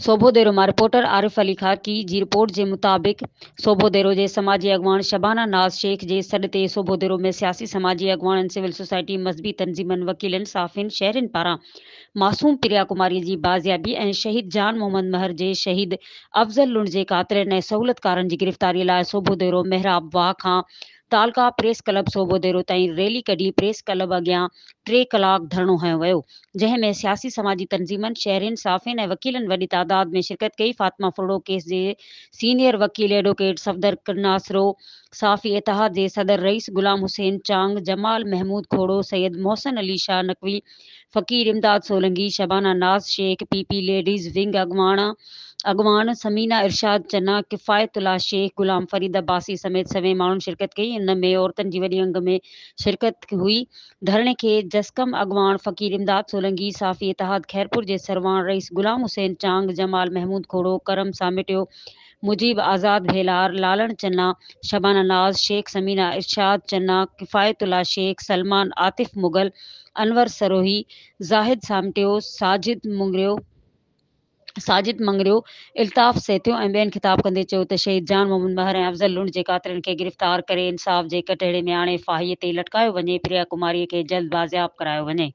शोभोदेरो में रिपोर्टर आरिफ अली खां की जी रिपोर्ट के मुताबिक़ शोभोदेरो जे समाजी अगवान शबाना नाज़ शेख के सॾ ते में सियासी समाजी अॻवाननि सिविल सोसाइटी मज़हबी तनजीमन वकील साफ़िन शहरनि पारां मासूम प्रिया कुमारी जी बाज़ियाबी ए शहीद जान मोहम्मद महर के शहीद अफ़ज़ल लुण के कातिलनि ऐं सहूलियतकारनि जी गिरफ़्तारी लाइ शोभोदेरो मेहराब वाह खां तालका प्रेस क्लब सोबोदेरो ताईं रैली कढी प्रेस क्लब अॻियां टे कलाक धरणो हयो वियो जंहिं में सियासी समाजी तंज़ीमनि शहरनि साफ़िन ऐं वकीलनि वॾी तादाद में शिरकत कई फातिमा फ्रोडो केस जे सीनियर वकील एडवोकेट सफदर नासरो साफ़ी इतिहाद जे सदर Rais Ghulam Hussain Chang Jamal Mahmood Khoro Syed Mohsin Ali Shah Naqvi Faqir Imdad Solangi Shabana Naz Shaikh P P ladies wing अगवाणा अगवान समीना इरशाद चन्ना किफ़ायतुल्ला शेख ग़ुलाम फरीद अब्बासी समेत सवें माण्हुनि शिरकत कई उन में औरतन की वही अंग में शिरकत हुई धरने के जसकम अगवान फ़कीर इमदाद सोलंगी साफ़ी इतिहाद खैरपुर के सरवान रईस ग़ुलाम हुसैन चांग जमाल महमूद खोड़ो करम सामिटियो मुजीब आज़ाद भेलार लालन चन्ना शबाना नाज़ शेख समीना इरशाद चन्ना किफ़ायतुल्ला शेख सलमान आतिफ़ मुग़ल अनवर सरोही ज़ाहिद सामटियो साजिद मुंगरियो साजिद मंगरियो इल्ताफ सेतियो ऐं ॿियनि ख़िताब कंदे चयो त शहीद जान मोहम्मद महर ऐं अफ़ज़ल लुंड जे कातिरियुनि खे गिरफ़्तार करे इंसाफ़ जे कटहरे में आणे फाहीअ ते लटकायो वञे प्रिया कुमारीअ खे जल्द बाज़ियाब करायो वञे